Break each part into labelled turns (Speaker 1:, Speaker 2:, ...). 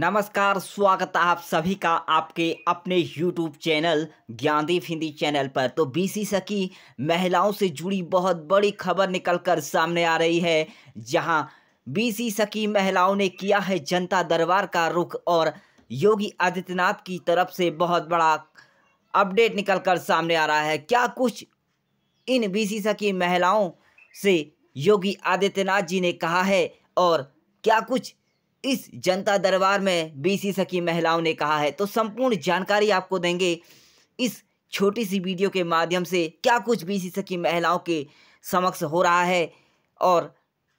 Speaker 1: नमस्कार स्वागत है आप सभी का आपके अपने YouTube channel Gyandeep Hindi channel पर तो सी सकी महिलाओं से जुड़ी बहुत बड़ी खबर निकलकर सामने आ रही है जहां सी सकी महिलाओं ने किया है जनता दरबार का रुख और योगी आदित्यनाथ की तरफ से बहुत बड़ा अपडेट निकलकर सामने आ रहा है क्या कुछ इन सी सकी महिलाओं से योगी आदित्यनाथ जी ने कहा है और क्या कुछ इस जनता दरबार में बीसी सखी महिलाओं ने कहा है तो संपूर्ण जानकारी आपको देंगे इस छोटी सी वीडियो के माध्यम से क्या कुछ बीसी सखी महिलाओं के समक्ष हो रहा है और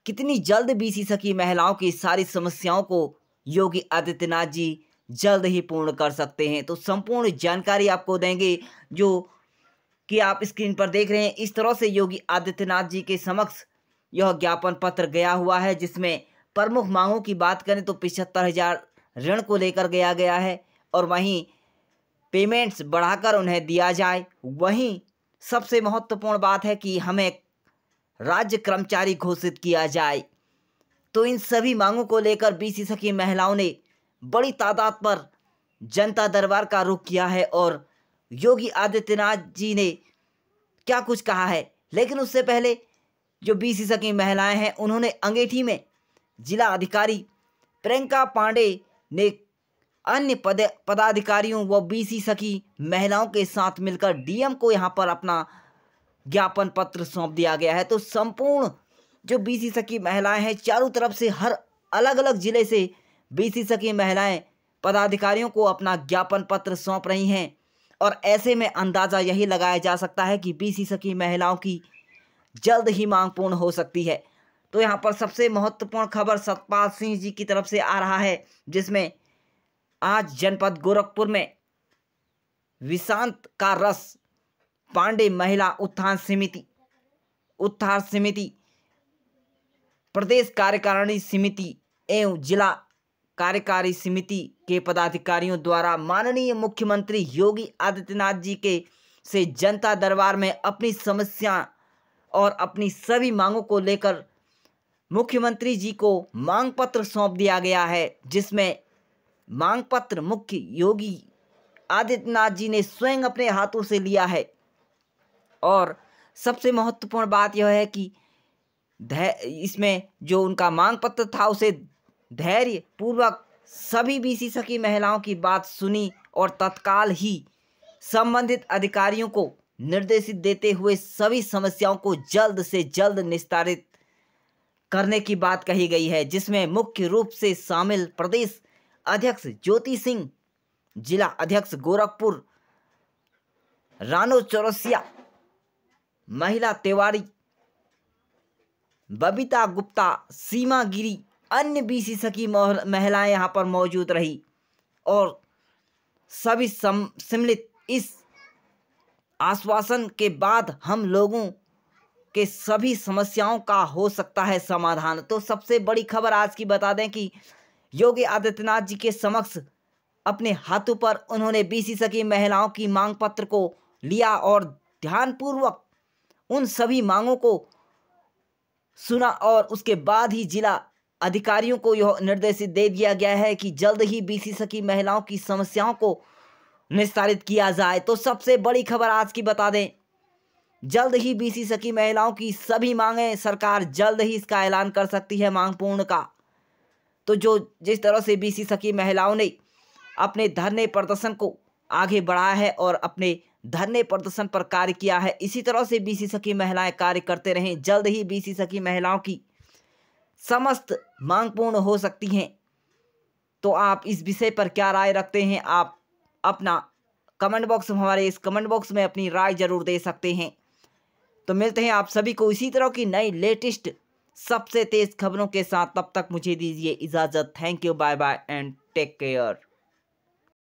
Speaker 1: कितनी जल्द बीसी सखी महिलाओं की सारी समस्याओं को योगी आदित्यनाथ जी जल्द ही पूर्ण कर सकते हैं तो संपूर्ण जानकारी आपको देंगे जो कि आप स्क्रीन पर देख रहे हैं इस तरह से योगी आदित्यनाथ जी के समक्ष यह ज्ञापन पत्र गया हुआ है जिसमें प्रमुख मांगों की बात करें तो पिछहत्तर हज़ार ऋण को लेकर गया गया है और वहीं पेमेंट्स बढ़ाकर उन्हें दिया जाए वहीं सबसे महत्वपूर्ण बात है कि हमें राज्य कर्मचारी घोषित किया जाए तो इन सभी मांगों को लेकर सी सखी महिलाओं ने बड़ी तादाद पर जनता दरबार का रुख किया है और योगी आदित्यनाथ जी ने क्या कुछ कहा है लेकिन उससे पहले जो सी सखी महिलाएं हैं उन्होंने अंगेठी में जिला अधिकारी प्रियंका पांडे ने अन्य पद पदाधिकारियों व बीसी सखी महिलाओं के साथ मिलकर डीएम को यहां पर अपना ज्ञापन पत्र सौंप दिया गया है तो संपूर्ण जो बीसी सखी महिलाएं हैं चारों तरफ से हर अलग अलग जिले से बीसी सखी महिलाएं पदाधिकारियों को अपना ज्ञापन पत्र सौंप रही हैं और ऐसे में अंदाज़ा यही लगाया जा सकता है कि सी सखी महिलाओं की जल्द ही मांग पूर्ण हो सकती है तो यहाँ पर सबसे महत्वपूर्ण खबर सतपाल सिंह जी की तरफ से आ रहा है जिसमें आज जनपद गोरखपुर में विशांत का रस पांडे महिला उत्थान समिति उत्थान समिति प्रदेश कार्यकारिणी समिति एवं जिला कार्यकारी समिति के पदाधिकारियों द्वारा माननीय मुख्यमंत्री योगी आदित्यनाथ जी के से जनता दरबार में अपनी समस्या और अपनी सभी मांगों को लेकर मुख्यमंत्री जी को मांग पत्र सौंप दिया गया है जिसमें मांग पत्र मुख्य योगी आदित्यनाथ जी ने स्वयं अपने हाथों से लिया है और सबसे महत्वपूर्ण बात यह है कि इसमें जो उनका मांग पत्र था उसे धैर्य पूर्वक सभी सी सखी महिलाओं की बात सुनी और तत्काल ही संबंधित अधिकारियों को निर्देशित देते हुए सभी समस्याओं को जल्द से जल्द निस्तारित करने की बात कही गई है जिसमें मुख्य रूप से शामिल प्रदेश अध्यक्ष ज्योति सिंह जिला अध्यक्ष गोरखपुर रानो चौरसिया महिला तिवारी बबीता गुप्ता सीमा गिरी अन्य बीसी सखी महिलाएं यहां पर मौजूद रही और सभी सम्मिलित इस आश्वासन के बाद हम लोगों के सभी समस्याओं का हो सकता है समाधान तो सबसे बड़ी खबर आज की बता दें कि योगी आदित्यनाथ जी के समक्ष अपने हाथों पर उन्होंने बीसी सकी महिलाओं की मांग पत्र को लिया और ध्यानपूर्वक उन सभी मांगों को सुना और उसके बाद ही जिला अधिकारियों को यह निर्देश दे दिया गया है कि जल्द ही बीसी सकी महिलाओं की समस्याओं को निस्तारित किया जाए तो सबसे बड़ी खबर आज की बता दें जल्द ही बीसी सखी महिलाओं की सभी मांगें सरकार जल्द ही इसका ऐलान कर सकती है मांग पूर्ण का तो जो जिस तरह से बीसी सखी महिलाओं ने अपने धरने प्रदर्शन को आगे बढ़ाया है और अपने धरने प्रदर्शन पर कार्य किया है इसी तरह से बीसी सखी महिलाएं कार्य करते रहें जल्द ही बीसी सखी महिलाओं की समस्त मांग पूर्ण हो सकती हैं तो आप इस विषय पर क्या राय रखते हैं आप अपना कमेंट बॉक्स में हमारे इस कमेंट बॉक्स में अपनी राय जरूर दे सकते हैं तो मिलते हैं आप सभी को इसी तरह की नई लेटेस्ट सबसे तेज़ खबरों के साथ तब तक मुझे दीजिए इजाज़त thank you bye bye and take care